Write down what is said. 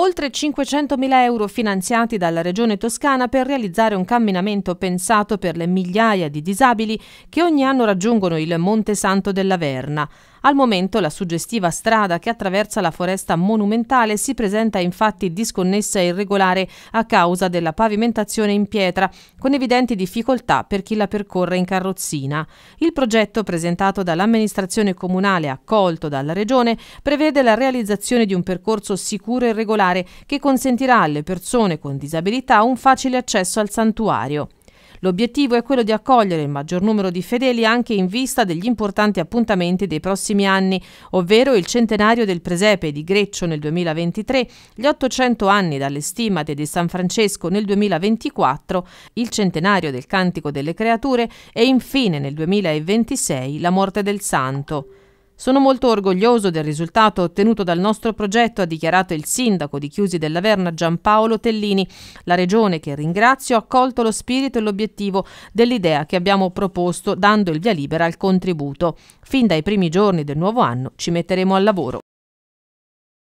Oltre 500.000 euro finanziati dalla Regione Toscana per realizzare un camminamento pensato per le migliaia di disabili che ogni anno raggiungono il Monte Santo della Verna. Al momento la suggestiva strada che attraversa la foresta monumentale si presenta infatti disconnessa e irregolare a causa della pavimentazione in pietra, con evidenti difficoltà per chi la percorre in carrozzina. Il progetto presentato dall'amministrazione comunale accolto dalla Regione prevede la realizzazione di un percorso sicuro e regolare particolare che consentirà alle persone con disabilità un facile accesso al santuario. L'obiettivo è quello di accogliere il maggior numero di fedeli anche in vista degli importanti appuntamenti dei prossimi anni, ovvero il centenario del presepe di Greccio nel 2023, gli 800 anni dalle stimate di San Francesco nel 2024, il centenario del Cantico delle Creature e infine nel 2026 la morte del Santo. Sono molto orgoglioso del risultato ottenuto dal nostro progetto, ha dichiarato il sindaco di Chiusi dell'Averna Giampaolo Tellini. La regione, che ringrazio, ha accolto lo spirito e l'obiettivo dell'idea che abbiamo proposto, dando il via libera al contributo. Fin dai primi giorni del nuovo anno ci metteremo al lavoro.